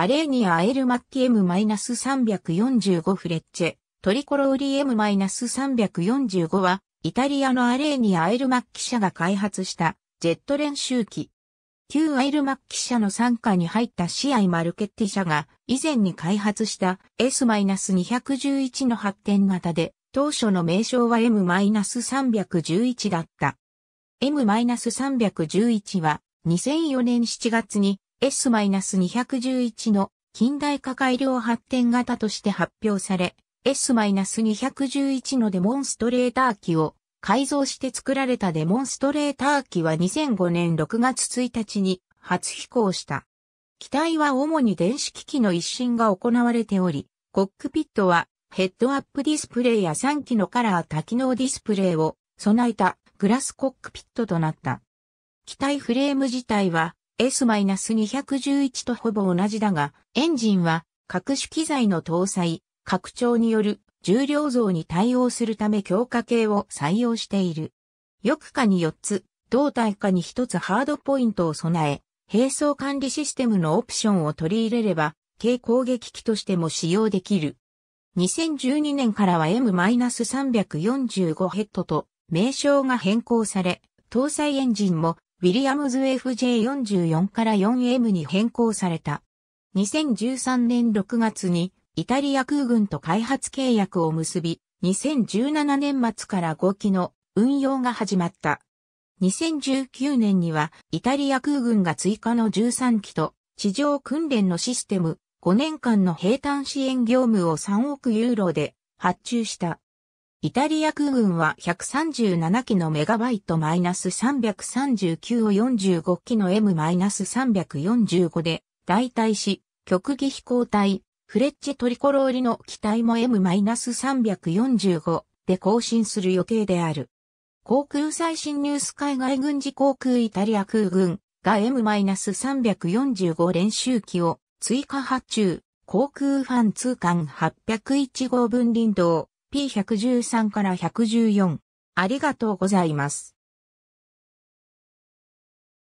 アレーニア・エル・マッキ M-345 フレッチェ、トリコローリ M-345 は、イタリアのアレーニア・エル・マッキ社が開発したジェット練習機。旧アイルマッキ社の参加に入った試合マルケッティ社が以前に開発した S-211 の発展型で当初の名称は M-311 だった。M-311 は2004年7月に S-211 の近代化改良発展型として発表され、S-211 のデモンストレーター機を改造して作られたデモンストレーター機は2005年6月1日に初飛行した。機体は主に電子機器の一新が行われており、コックピットはヘッドアップディスプレイや3機のカラー多機能ディスプレイを備えたグラスコックピットとなった。機体フレーム自体は S-211 とほぼ同じだが、エンジンは各種機材の搭載、拡張による重量増に対応するため強化系を採用している。翼下に4つ、胴体下に1つハードポイントを備え、並走管理システムのオプションを取り入れれば、軽攻撃機としても使用できる。2012年からは M-345 ヘッドと名称が変更され、搭載エンジンもウィリアムズ FJ44 から 4M に変更された。2013年6月にイタリア空軍と開発契約を結び、2017年末から5機の運用が始まった。2019年にはイタリア空軍が追加の13機と地上訓練のシステム5年間の平坦支援業務を3億ユーロで発注した。イタリア空軍は137機のメガバイト -339 を45機の M-345 で代替し、極技飛行隊、フレッチトリコローリの機体も M-345 で更新する予定である。航空最新ニュース海外軍事航空イタリア空軍が M-345 練習機を追加発注、航空ファン通関801号分林道。P113 から114。ありがとうございます。